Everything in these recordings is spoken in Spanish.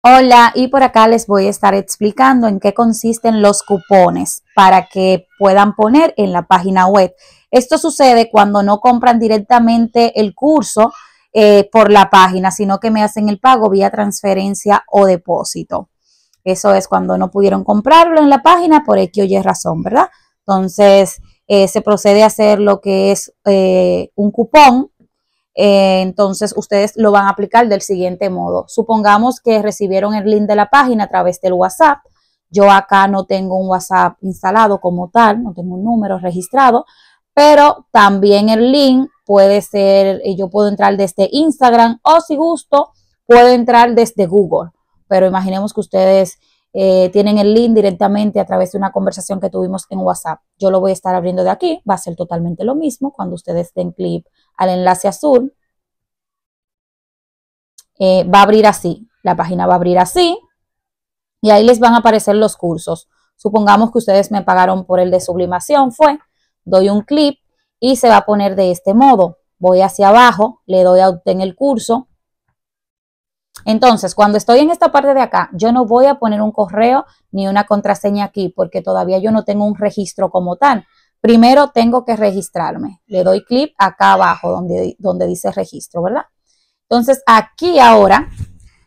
Hola, y por acá les voy a estar explicando en qué consisten los cupones para que puedan poner en la página web. Esto sucede cuando no compran directamente el curso eh, por la página, sino que me hacen el pago vía transferencia o depósito. Eso es cuando no pudieron comprarlo en la página por X o Y razón, ¿verdad? Entonces eh, se procede a hacer lo que es eh, un cupón eh, entonces ustedes lo van a aplicar del siguiente modo. Supongamos que recibieron el link de la página a través del WhatsApp. Yo acá no tengo un WhatsApp instalado como tal, no tengo un número registrado, pero también el link puede ser, eh, yo puedo entrar desde Instagram o si gusto, puedo entrar desde Google. Pero imaginemos que ustedes eh, tienen el link directamente a través de una conversación que tuvimos en WhatsApp. Yo lo voy a estar abriendo de aquí, va a ser totalmente lo mismo cuando ustedes den clic al enlace azul. Eh, va a abrir así, la página va a abrir así y ahí les van a aparecer los cursos. Supongamos que ustedes me pagaron por el de sublimación, fue, doy un clip y se va a poner de este modo. Voy hacia abajo, le doy a obtener el curso, entonces, cuando estoy en esta parte de acá, yo no voy a poner un correo ni una contraseña aquí porque todavía yo no tengo un registro como tal. Primero tengo que registrarme. Le doy clic acá abajo donde, donde dice registro, ¿verdad? Entonces, aquí ahora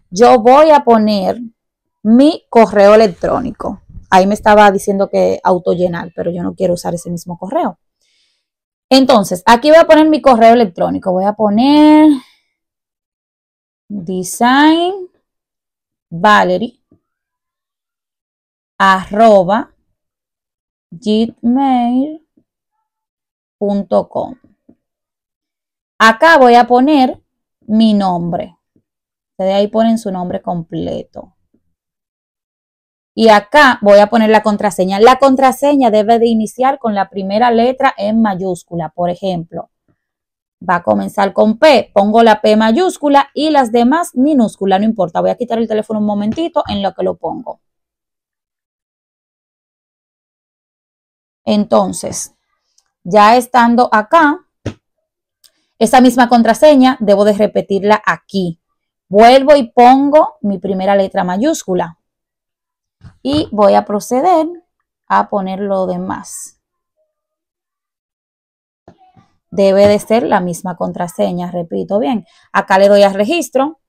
yo voy a poner mi correo electrónico. Ahí me estaba diciendo que autollenar, pero yo no quiero usar ese mismo correo. Entonces, aquí voy a poner mi correo electrónico. Voy a poner design Valerie Acá voy a poner mi nombre. De ahí ponen su nombre completo. Y acá voy a poner la contraseña. La contraseña debe de iniciar con la primera letra en mayúscula. Por ejemplo, va a comenzar con P. Pongo la P mayúscula y las demás minúscula, no importa. Voy a quitar el teléfono un momentito en lo que lo pongo. Entonces, ya estando acá, esa misma contraseña debo de repetirla aquí. Vuelvo y pongo mi primera letra mayúscula. Y voy a proceder a poner lo demás debe de ser la misma contraseña, repito bien. Acá le doy a registro.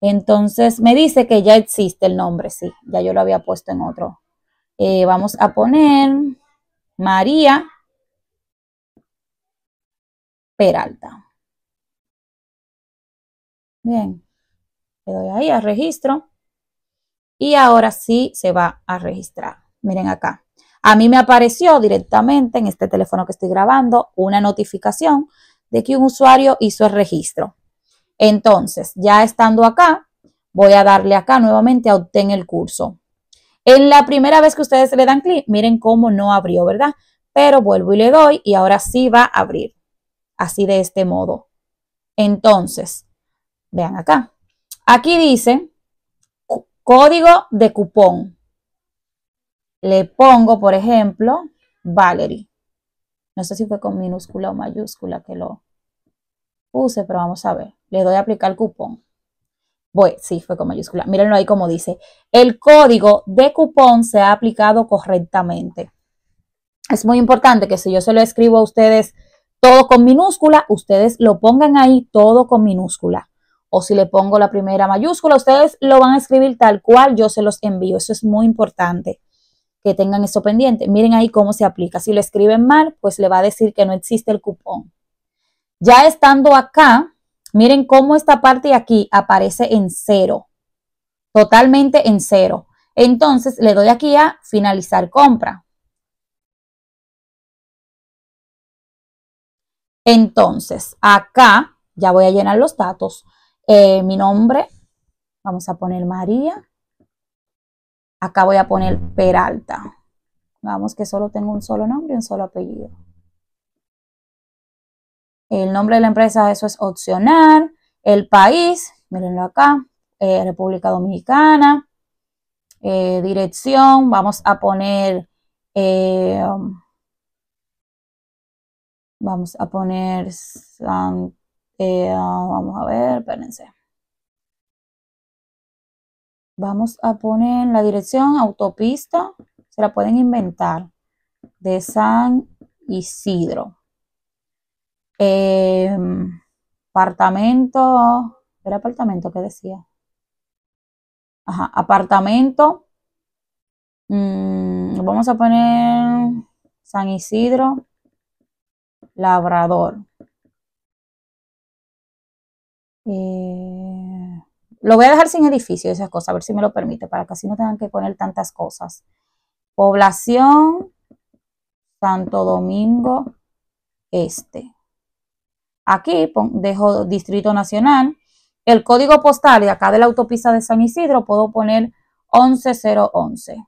Entonces me dice que ya existe el nombre, sí, ya yo lo había puesto en otro. Eh, vamos a poner María Peralta. Bien, le doy ahí a registro y ahora sí se va a registrar. Miren acá. A mí me apareció directamente en este teléfono que estoy grabando una notificación de que un usuario hizo el registro. Entonces, ya estando acá, voy a darle acá nuevamente a obtén el curso. En la primera vez que ustedes le dan clic, miren cómo no abrió, ¿verdad? Pero vuelvo y le doy y ahora sí va a abrir. Así de este modo. Entonces, vean acá. Aquí dice código de cupón. Le pongo, por ejemplo, Valerie. No sé si fue con minúscula o mayúscula que lo puse, pero vamos a ver. Le doy a aplicar el cupón. Voy, sí, fue con mayúscula. Mírenlo ahí como dice. El código de cupón se ha aplicado correctamente. Es muy importante que si yo se lo escribo a ustedes todo con minúscula, ustedes lo pongan ahí todo con minúscula. O si le pongo la primera mayúscula, ustedes lo van a escribir tal cual yo se los envío. Eso es muy importante que tengan eso pendiente. Miren ahí cómo se aplica. Si lo escriben mal, pues le va a decir que no existe el cupón. Ya estando acá, miren cómo esta parte de aquí aparece en cero, totalmente en cero. Entonces le doy aquí a finalizar compra. Entonces, acá ya voy a llenar los datos. Eh, mi nombre, vamos a poner María. Acá voy a poner Peralta. Vamos que solo tengo un solo nombre y un solo apellido. El nombre de la empresa, eso es opcional. El país, mírenlo acá, eh, República Dominicana. Eh, dirección, vamos a poner... Eh, um, vamos a poner... vamos a ver, espérense. Vamos a poner la dirección autopista, se la pueden inventar, de San Isidro. Em, apartamento, ¿era apartamento que decía? Ajá, apartamento. Mm, vamos a poner San Isidro, Labrador. Eh, lo voy a dejar sin edificio esas cosas, a ver si me lo permite, para que así no tengan que poner tantas cosas. Población Santo Domingo Este. Aquí dejo Distrito Nacional. El código postal de acá de la autopista de San Isidro puedo poner 11011.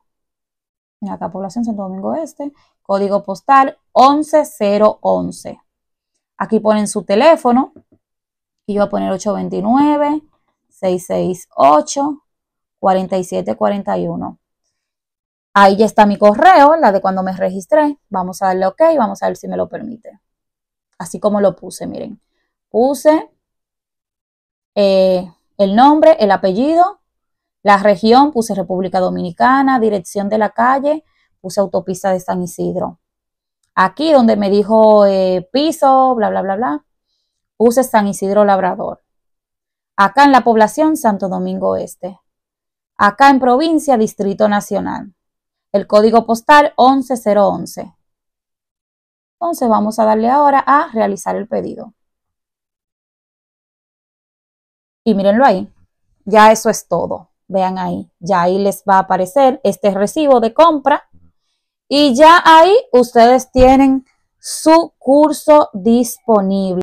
Acá población Santo Domingo Este. Código postal 11011. Aquí ponen su teléfono. Y yo voy a poner 829. 668 4741. Ahí ya está mi correo, la de cuando me registré. Vamos a darle OK, vamos a ver si me lo permite. Así como lo puse, miren. Puse eh, el nombre, el apellido, la región, puse República Dominicana, dirección de la calle, puse autopista de San Isidro. Aquí donde me dijo eh, piso, bla, bla, bla, bla, puse San Isidro Labrador acá en la población Santo Domingo Este, acá en provincia Distrito Nacional, el código postal 11011. Entonces vamos a darle ahora a realizar el pedido. Y mírenlo ahí, ya eso es todo. Vean ahí, ya ahí les va a aparecer este recibo de compra y ya ahí ustedes tienen su curso disponible.